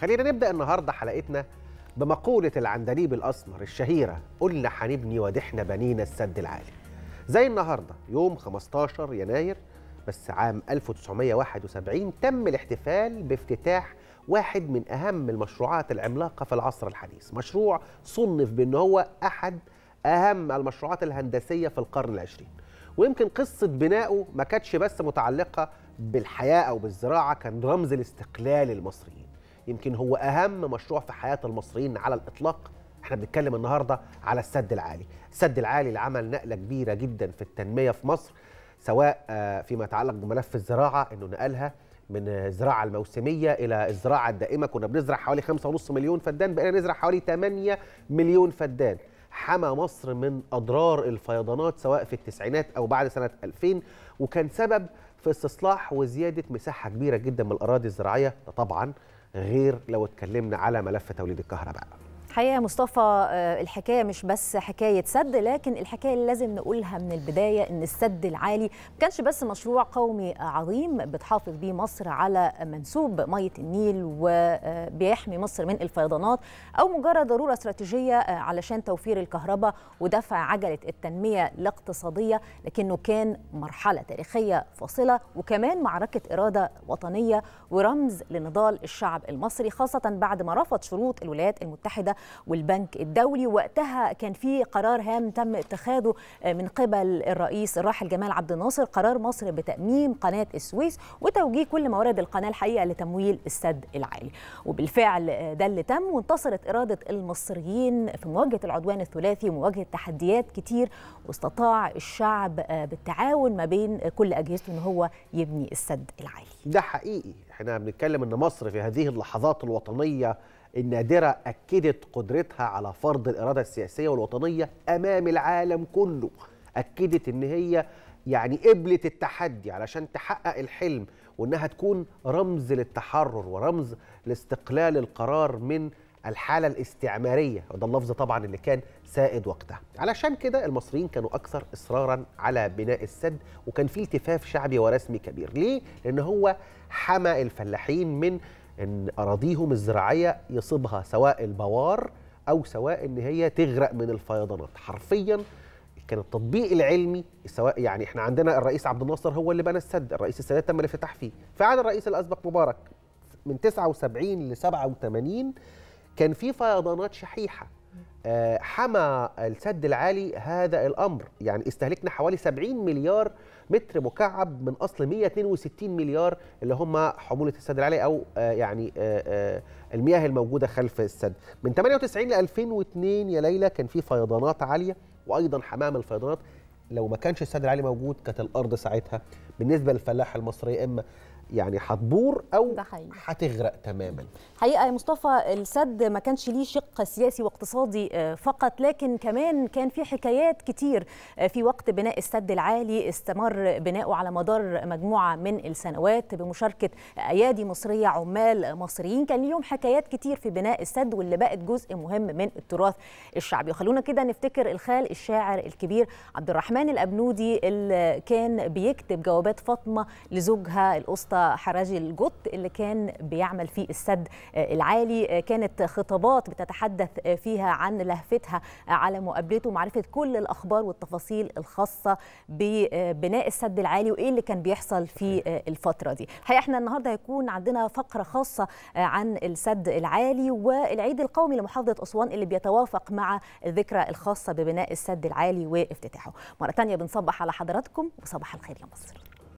خلينا نبدأ النهاردة حلقتنا بمقولة العندليب الأسمر الشهيرة قلنا هنبني ودحنا بنينا السد العالي زي النهاردة يوم 15 يناير بس عام 1971 تم الاحتفال بافتتاح واحد من أهم المشروعات العملاقة في العصر الحديث مشروع صنف بان هو أحد أهم المشروعات الهندسية في القرن العشرين ويمكن قصة بنائه ما كانتش بس متعلقة بالحياة أو بالزراعة كان رمز الاستقلال المصري يمكن هو اهم مشروع في حياه المصريين على الاطلاق احنا بنتكلم النهارده على السد العالي السد العالي اللي عمل نقله كبيره جدا في التنميه في مصر سواء آه، فيما يتعلق بملف الزراعه انه نقلها من الزراعه الموسميه الى الزراعه الدائمه كنا بنزرع حوالي 5.5 مليون فدان بقينا نزرع حوالي 8 مليون فدان حمى مصر من اضرار الفيضانات سواء في التسعينات او بعد سنه 2000 وكان سبب في استصلاح وزياده مساحه كبيره جدا من الاراضي الزراعيه ده طبعا غير لو اتكلمنا على ملف توليد الكهرباء حقيقة مصطفى آه، الحكاية مش بس حكاية سد لكن الحكاية اللي لازم نقولها من البداية إن السد العالي ما كانش بس مشروع قومي عظيم بتحافظ بيه مصر على منسوب مية النيل وبيحمي مصر من الفيضانات أو مجرد ضرورة استراتيجية آه، علشان توفير الكهرباء ودفع عجلة التنمية الاقتصادية لكنه كان مرحلة تاريخية فاصلة وكمان معركة إرادة وطنية ورمز لنضال الشعب المصري خاصة بعد ما رفض شروط الولايات المتحدة والبنك الدولي وقتها كان في قرار هام تم اتخاذه من قبل الرئيس الراحل جمال عبد الناصر قرار مصر بتأميم قناة السويس وتوجيه كل موارد القناة الحقيقة لتمويل السد العالي وبالفعل ده اللي تم وانتصرت إرادة المصريين في مواجهة العدوان الثلاثي ومواجهة تحديات كتير واستطاع الشعب بالتعاون ما بين كل أجهزته إن هو يبني السد العالي ده حقيقي احنا بنتكلم ان مصر في هذه اللحظات الوطنيه النادرة أكدت قدرتها على فرض الإرادة السياسية والوطنية أمام العالم كله أكدت إن هي يعني قبلت التحدي علشان تحقق الحلم وإنها تكون رمز للتحرر ورمز لاستقلال القرار من الحالة الاستعمارية وده اللفظ طبعا اللي كان سائد وقتها علشان كده المصريين كانوا أكثر إصرارا على بناء السد وكان في التفاف شعبي ورسمي كبير ليه؟ لأن هو حمى الفلاحين من أن أراضيهم الزراعية يصيبها سواء البوار أو سواء أن هي تغرق من الفيضانات حرفيا كان التطبيق العلمي سواء يعني احنا عندنا الرئيس عبد الناصر هو اللي بنى السد الرئيس السادات تم الافتتاح فيه فعاد الرئيس الاسبق مبارك من 79 ل 87 كان في فيضانات شحيحه آه، حمى السد العالي هذا الامر يعني استهلكنا حوالي 70 مليار متر مكعب من اصل 162 مليار اللي هم حموله السد العالي او آه، يعني آه، المياه الموجوده خلف السد من 98 ل 2002 يا ليلى كان في فيضانات عاليه وايضا حمام الفيضانات لو ما كانش السد العالي موجود كانت الارض ساعتها بالنسبه للفلاح المصري اما يعني هتبور او هتغرق تماما حقيقه يا مصطفى السد ما كانش ليه شق سياسي واقتصادي آه، فقط لكن كمان كان في حكايات كتير آه، في وقت بناء السد العالي استمر بناؤه على مدار مجموعه من السنوات بمشاركه ايادي مصريه عمال مصريين كان ليهم حكايات كتير في بناء السد واللي بقت جزء مهم من التراث الشعبي وخلونا كده نفتكر الخال الشاعر الكبير عبد الرحمن الابنودي اللي كان بيكتب جوابات فاطمه لزوجها الاسطى حراج حراجي الجط اللي كان بيعمل في السد العالي كانت خطابات بتتحدث فيها عن لهفتها على مقابلته ومعرفة كل الأخبار والتفاصيل الخاصة ببناء السد العالي وإيه اللي كان بيحصل في الفترة دي الحقيقة احنا النهاردة هيكون عندنا فقرة خاصة عن السد العالي والعيد القومي لمحافظة أسوان اللي بيتوافق مع الذكرى الخاصة ببناء السد العالي وافتتاحه مرة تانية بنصبح على حضراتكم وصباح الخير يا مصر